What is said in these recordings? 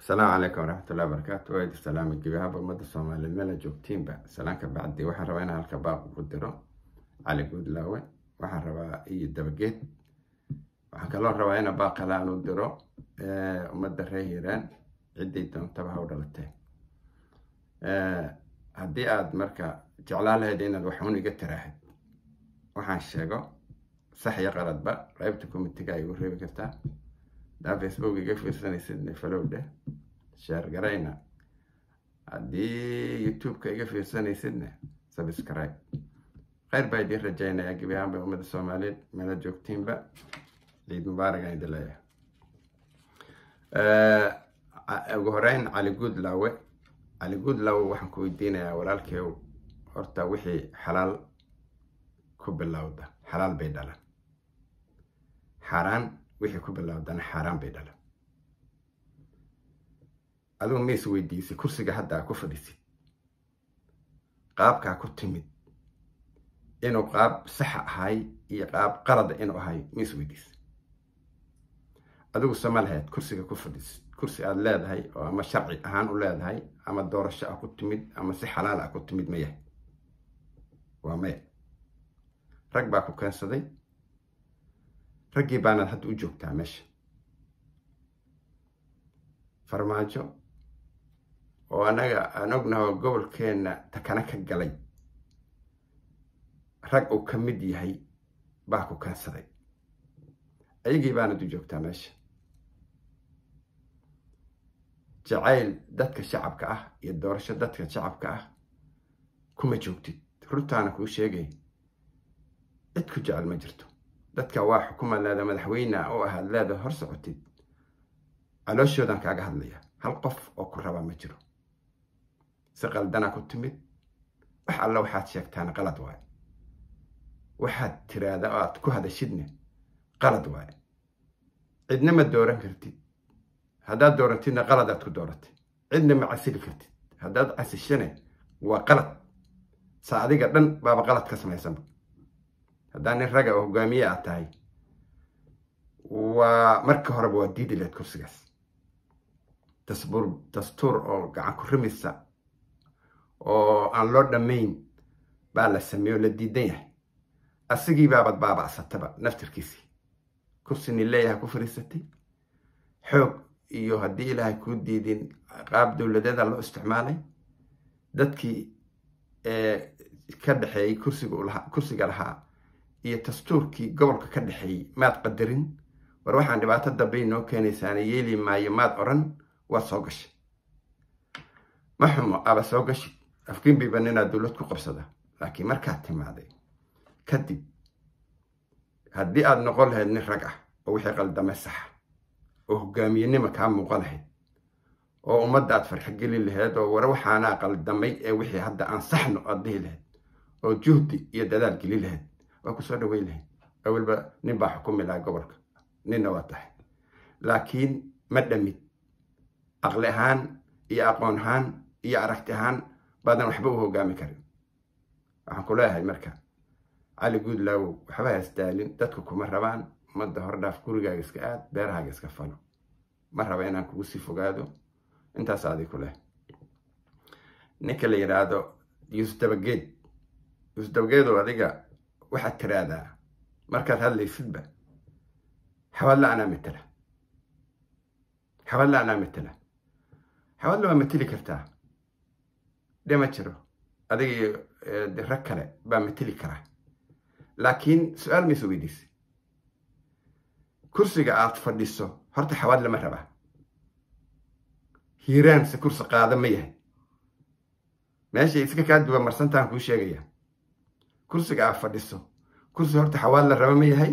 asalaamu calaykum waraxmat ullahi barakaatu waaid salaami gebiahaba ummadda soomaaliyeed meela joogtiinba salaanka bacdi waxaan rabaa inaan halka baaq ugu diro cali guudlaawe waxaan rabaa iyo dabageed waxaan kaloo rabaa ina baaq kale u diro eh, ummadda ree hiiraan ciddii doontaba ha u dhalatee eh, haddii aad marka jeclaa lahayd inaad waxun iga tiraahid waxaan sheego sax iyo qaladba qaybta komitiga ah ay igu reebi kartaa hadaa facebook iga fiirsanaysidna falowdheh sheer garayna haddii youtube iga fiirsanaysidne subscribe kheyr baa idiin rajaynayaa gebi ahaan ummadda soomaaliyeed meela joogtiinba ciid mubaaragan idin leeyahay ugu horeyn cali guud lawe cali guud lawe waxaan ku weydiinayaa walaalkii horta wixii xalaal ku bilowda xalaal bay dhalan xaaraan wixii ku bilaabdana xaaraan bay dhalan adigu ma is weydiisay kursiga haddaa ku fadhisid qaabkaa ku timid inuu qaab saxa ahay iyo qaab qalada inuu ahay ma is weydiisay adigu sama lahayd kursiga ku fadhisid kursi aada leedahay oo ama sharci ahaan u leedahay ama doorasho ah ku timid ama si xalaal ah ku timid ma yahay waa maya rag baa ku keensaday raggii baanaad hadda u joogtaa meesha farmaajo oo anaga aan ognaho gobolkeenna takana ka galay rag uu ka mid yahay baa ku kansaday ayagii baanad u joogtaa meesha jacayl dadka shacabka ah iyo doorasho dadka shacabka ah kuma joogtid runtaana kuu sheegay cid ku jecel ma jirto dadka waa xukumalaada madaxweyne oo ahaad ad leeda hor socotid calooshoodan kaaga hadlaya hal qof oo ku raba ma jiro si qaldana ku timid wax alla waxaad sheegtaan qalad waay waxaad tiraada oo aad ku hadashidna qalad waay cidna ma dooran kartid haddaad doorantidna qaladaad ku dooratay cidna ma casili kartid haddaad casishana waa qalad sa adiga dhan baaba qalad ka samaysanba haddaa nin raga oo hogaamiye aad ah tahay waa marka horeba waa diidi leed kursigaas dastuur oo gacan ku rimisa oo aan loo dhammayn baa la sameeyo la diidan yahay asigii baabad baabacsataba naftirkiisii kursini leeyahay ku fariisatay xoog iyo haddii ilaahay kuu diidin qaab dowladeeda loo isticmaalay dadkii ee ka dhexeeyey kursiga lahaa iyo dastuurkii gobolka ka dhexeeyey maad qadarin war waxaan dhibaato dambe inoo keenaysaana yeeli maayo maad odhan waad soo gashay ma xumo aba soo gashid afgembiba ninaad dowlad ku qabsada laakiin markaad timaaday kadib haddii aad noqon lahayd nin rag ah oo wixii qaldame saxa oo hogaamiyenima kaa muuqan lahayd oo ummadda aad farxogeli lahayd oo war waxaanaa qaldamay ee wixii hadda aan saxno aad dhihi lahayd oo juhdi iyo dadaal geli lahayd waa kusoo dhaweyn lahayd awalba nin baa xukumi lahaa gobolka ninna waa tahay laakiin ma dhamid aqli ahaan iyo aqoon ahaan iyo aragti ahaan baadan waxba u hogaami karin waxaan ku leeyahay marka cali guudlaawow waxba hastaalin dadka kuma rabaan ummadda hordhaaf gurigaaga iska aad beerahaaga iska falo ma raba inaan kugu sii fogaado intaas adi ku leh ninka la yidhaahdo yuusuf dabageed yuusuf dabageedow adiga waxaad tiraadaa markaad hadlaysidba xawad lacnaa matela xawad lacnaa matela xawadla waa mateli kartaa dhema ma jiro adiga rag kale baa mateli karaa laakiin su-aal ma weydiisa kursiga aad fadhiso horta xawaad lama rabaa hiiraanse kursi qaada ma yahay meesha iska kaa duwa marsantaan kuu sheegaya kursiga aad fadhiso kursi horta xawaad la rabo ma yahay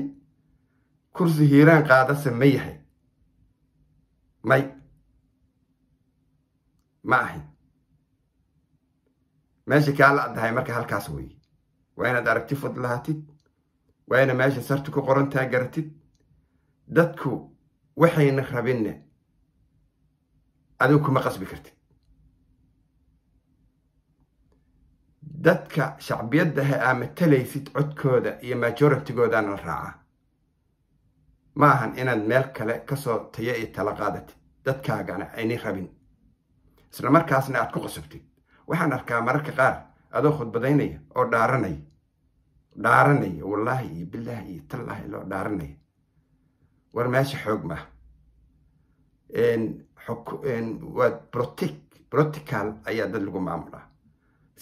kursi hiiraan qaadase ma yahay may ma ahin meesha kaa ladahay marka halkaas weeye waa inaad aragti fud waa ina meesha sarti ku qorantaa garatid dadku waxayna rabinne adigu kuma qasbi kartid dadka shacbiyadaha aa ah matalaysid codkooda iyo majoritigoodaana raaca ma ahan inaad meel kale kasoo tayo iyo tala qaadatid dadkaagana ayni rabin isla markaasna aad ku qasabtid waxaan arkaa mararka qaar adoo khudbadaynaya oo dhaaranaya dhaaranaya wallaahi iyo bilaahi iyo tallaahi loo dhaaranaya war meesha xoog maaha waad brotic brotical ayaa dad lagu maamulaa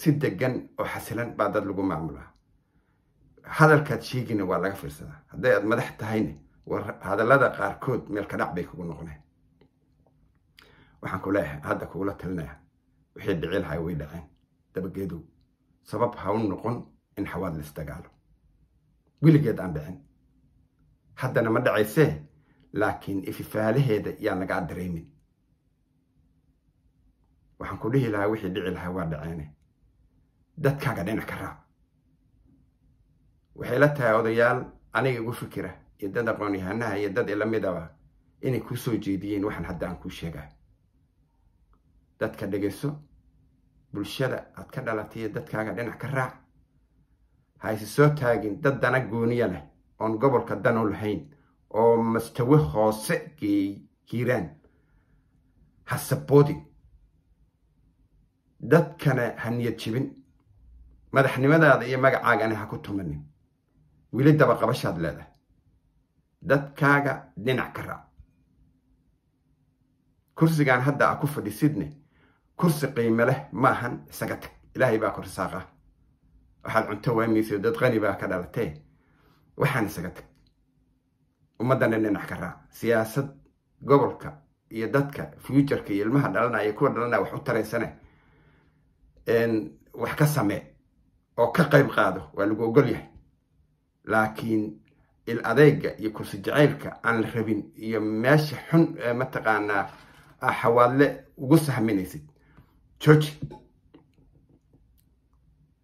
si degan oo xasilan baa dad lagu maamulaa hadalkaad sheegina waa laga fiirsadaa hadday aad madax tahayna war hadallada qaarkood meelka dhac bay kugu noqoneen waxaan kuleeyahay hadda kugula talinaya wixii dhici lahay way dhaceen dabageedow sabab ha u noqon in xawaad laisdagaalo weligeed aan dhicin haddana ma dhacaysee laakiin ififaalaheeda yaan lagaa daraymin waxaan ku dhihi lahaa wixii dhici lahaa waa dhaceene dadkaaga dhinac ka raab waxay la tahay odayaal aniga igu fikira iyo dad aqoon-yahanaha iyo dad ila midaba inay kuu soo jeediyeen waxaan hadda aan kuu sheegaa dadka dhegayso bulshada aad ka dhalataiyo dadkaaga dhinac ka raac ha hayse soo taagin dad dana gooniya leh oon gobolka danu lahayn oo mastawe hoose geey hiiraan ha saboodin dadkana ha niyad jebin madaxnimadaada iyo magacaagana ha ku tumanin welidaba qabashaad leedahay dadkaaga dhinac ka raac kursigan hadda a ku fadhisidne kursi qiime leh maahan isaga tag ilaahay baa ku korsaaqa waxaad cunto waamaysa dad qani baa ka dhalatee waxaan isaga tag ummaddana dhinac ka raac siyaasad gobolka iyo dadka fuuturka iyo ilmaha dhalanaya kuwa dhalanaya wax u taraysane wax ka samee oo ka qayb qaado waa lagu ogol yahay laakiin il adeega iyo kursi jacaylka aan la rabin iyo meesha xun mataqaanaa ah, xawaadle ugu sahminaysid jooji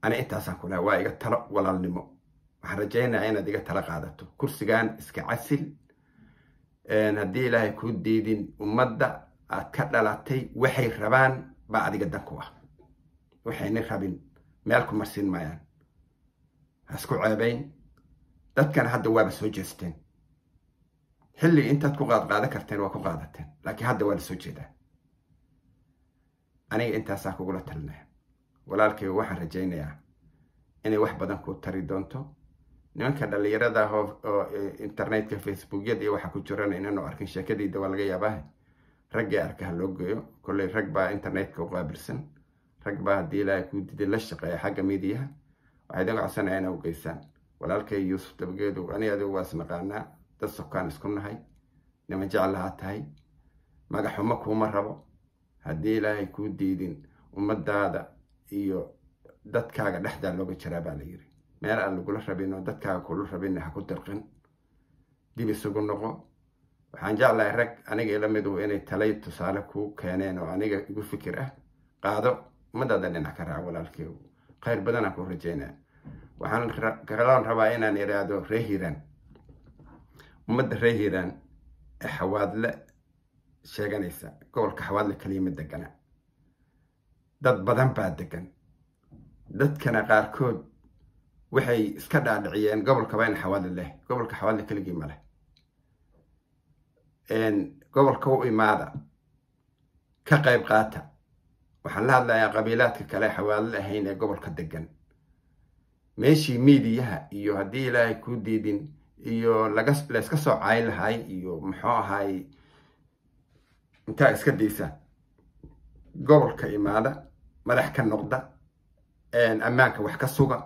ani intaasaan ku waa iga talo walaalnimo waxaan rajaynaya inaad iga talo qaadato kursigan iska casil haddii ilaahay kuu diidin ummadda aad ka dhalatay waxay rabaan baa adiga dan ku ah waxayna rabin meel kuma siin maayaan hasku ceebayn dadkana hadda waaba soo jeesteen xilli intaad ku qaadqaadan karteen waa ku qaadateen laakiin hadda waa la soo jeedaa aniga intaasaa kugula talinaya walaalkayga waxaan rajaynayaa inay wax badan ku tari doonto nimanka dhallinyarada oo e, internetka facebookyada iyo waxa ku jirana inanu arkin sheekadayda waa laga yaabaaha raggii arkaha loo geeyo kolley rag baa internetka u qaabilsan rag baa haddii ilaahay kuu diday la shaqeeya xagga midiyaha waxay idin codsanaya ina u geysaan walaalkay yuusuf dabgeedu ani adigu waas naqaanaa dad safkaan isku nahay nima jeclaha tahay magaxuma kuuma rabo haddii ilaahay kuu diidin ummadaada iyo dadkaaga dhexdaa looga jiraa baa la yiri meel aan lagula rabin oo dadkaaga kula rabin ha ku dirqin dib isugu noqo waxaan jeclahay rag aniga ila midu inay talay tusaale kuu keeneen oo aniga igu fikir ah qaado ummaddaada dhinac ka raac walaalkeygu khayr badanaan ku rajaynaa waxaan kalaan rabaa inaan iraahdo ree ummadda ree ee xawaadle sheeganaysa gobolka xawaadle kaliyama degana dad badan baa degan dadkana qaarkood waxay iska dhaadhiciyeen gobolkaba in xawaadle leh gobolka xawaadle keligii ma leh gobolka u imaada ka qayb qaata waxaan la hadlayaa qabiilaadka kale xawaalad ahayn ee gobolka degan meeshii miidiyaha iyo haddii ilaahay kuu diidin iyo layska soo cayn lahay iyo muxuu ahaay intaa iska daysa gobolka imaada madax ka noqda ammaanka wax ka suga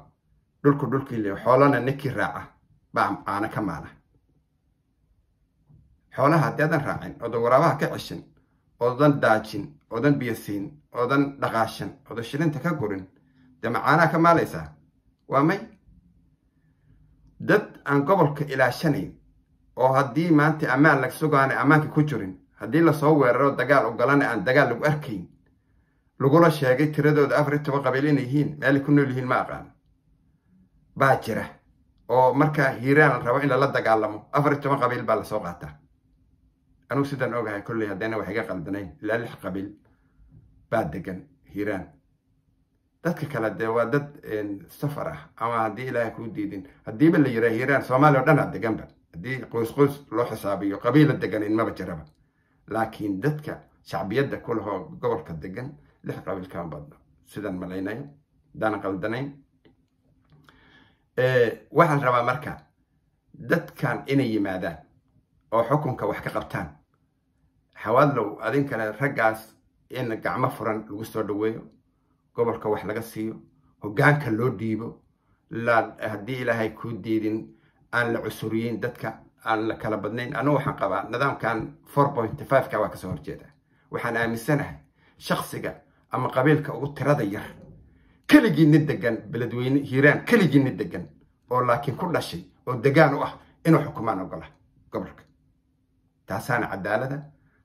dhulku dhulkii le xoolana ninkii raaca baa caana ka maala xoolaha haddii adan raacin oo waraabaha ka ceshin odan daajin odan biyasiin odan dhaqaashan odan shilinta ka gurin dee macaanaa ka maalaysaa waa may dad aan gobolka ilaashanayn oo haddii maanta ammaan laga sugaana ammaanka ku jirin haddii lasoo weeraro dagaal ogolana aan dagaal lagu arkayn lagula sheegay tiradooda afar iyo toban qabiil inay yihiin meelay ku nool yihiin ma aqaano baa jira oo markaa hiiraan la rabo in lala dagaalamo afar iyo toban qabiil baa lasoo qaataa anugu sidan ogahay kolley haddana wax iga qaldanayn ilaa qabiil baa degan hiiraan dadka kale dee waa dad safar ah ama haddii ilaahay kuu diidin haddiiba la yira hiiraan soomaaliya o dhan a ah deganba haddii qoys qoys loo xisaabiyo qabiila deganayn maba jiraba laakiin dadka shacbiyadda ku lahoo gobolka degan lix qabiil kama badno sidaan malaynaya haddaan qaldanayn waxaan rabaa marka dadkan inay yimaadaan oo xukunka wax ka qabtaan xawaadlow adinkana raggaas in gacmo furan lagu soo dhaweeyo gobolka wax laga siiyo hogaanka loo dhiibo haddii ilaahay kuu diidin aan la cusuriyin dadka aan la kala badnayn anu waxaan qabaa nidaamkan ka waa kasoo horjeeda waxaan aaminsanahay shaksiga ama qabiilka ugu tirada yar nin degan beledweyne hiiraan keligii keligiinni degan oo laakiin ku dhashay oo degaan u ah inuu xukumaan ogola gobolka taasaana cadaalada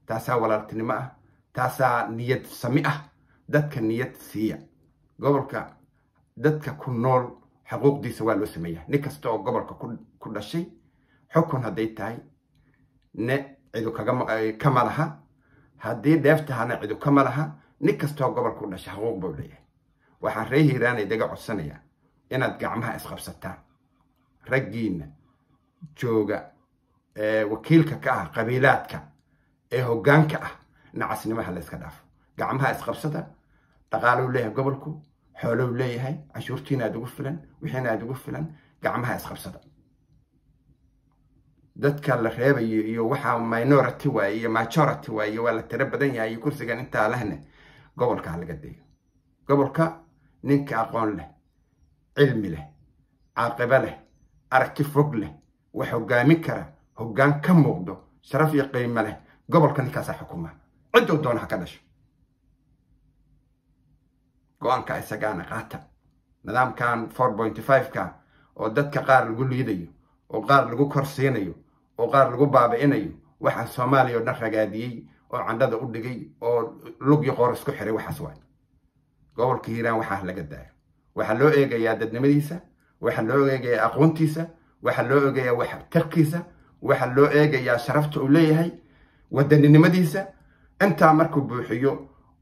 taasaa walaaltinimo ah taasaa niyad sami ah dadka niyad siiya gobolka dadka ku nool xuquuqdiisa waa loo sameeya nin kasta oo gobolka ku dhashay xukun hadday tahay ne cidu kama laha haddii dheeftahana cidu kama laha nin kastaoo gobolka ku dhashay xuquuq buu leeyahay waxaa ree hiiraan idaga codsanaya inaad gacmaha isqabsataan raggiinna jooga wakiilka ka ah qabiilaadka ee hoggaanka ah nacasnimaha la yska dhaafo gacmaha isqabsada dhaqaalou leeyahay gobolku xoolou leeyahay cashuurtiinaad ugu filan wixiinaad ugu filan gacmaha isqabsada dadka la reebayo iyo waxaa minority waay iyo majority waay waaye waa la tiro badan yahay iyo kursigan intaa lehna gobolka ha laga dayo gobolka ninka aqoon leh cilmi leh caaqibo leh aragti fog leh wax hoggaamin kara hoggaan ka muuqdo sharaf iyo qiimo leh gobolka ninkaasaa xukuma cidduu doona ha ka dhasho go-aanka isagaana qaata nidaamkan four pointy fiveka oo dadka qaar lagu liidayo oo qaar lagu kor siinayo oo qaar lagu baabi'inayo waxaa soomaaliya oo dhan ragaadiyey oo candhada u dhigay oo lugyo qoor isku xiray waxaas waay gobolka hiiraan waxaa laga daayo waxaa loo eegayaa dadnimadiisa waxaa loo eegayaa aqoontiisa waxaa loo eegayaa waxtarkiisa waxaa loo eegayaa sharafta uu leeyahay wadaninimadiisa intaa markuu buuxiyo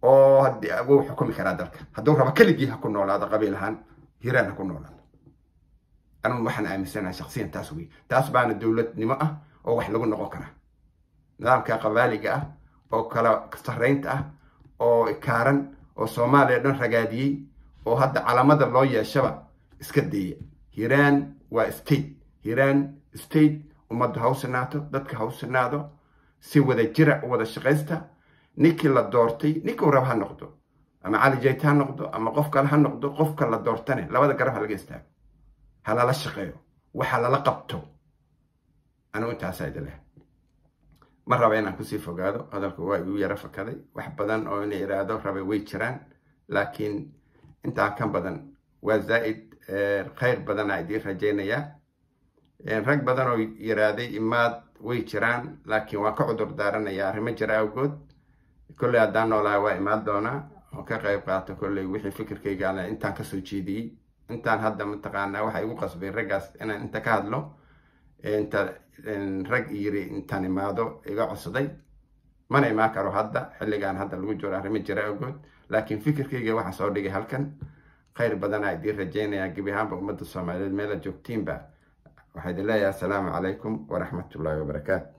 oo wuu xukumi karaa dalka hadduu rabo keligii ha ku noolaado qabiil ahaan hiiraan ha ku noolaado anuu waxaan aaminsanaha shaksiyan taas wey taas baana dowladnimo ah oo wax lagu noqon karaa nidaamka qabaaliga ah oo kala sarraynta ah oo ikaaran oo soomaaliya dhan ragaadiyey oo hadda calaamada loo yeeshaba iska deeya hiiraan waa state hiiraan state ummaddu ha u sinaato dadka ha u si wadajira wada shaqaysta ninkii la doortay ninkuu rab ha noqdo ama cali jayt ha noqdo ama qof kale ha noqdo qofka la doortane labada garab ha laga istaago ha lala shaqeeyo waxa lala qabto anigu intaasa idin leh ma raba inaan kusii fogaado hadalku waa igu yaro fakaday wax badan oo ina idhaahdo rabe way jiraan laakiin intaa kan badan waa zaa'id khayr badanaa idiin rajaynayaa rag badan oo yidhaahday imaad way jiraan laakiin waan ka cudur daaranaya arrimo jira awgood kolley haddaan noolaha waa imaan doonaa oo ka qayb qaato kolley wixii fikirkaygaana intaan kasoo jeediyey intaan hadda mataqaanaa waxa igu qasbay raggaas inaan inta ka hadlo rag yiri intaan imaado iga codsaday mana imaan karo hadda xilligaan hadda lagu jiro arrimo jira awgood laakiin fikirkayga waxaa soo dhigay halkan khayr badanaa idiin rajeynaya gebi ahaanba ummadda soomaaliyeed meela joogtiinba waxaa idin leeyahay asalaamu calaykum waraxmatullaahi wabarakaatu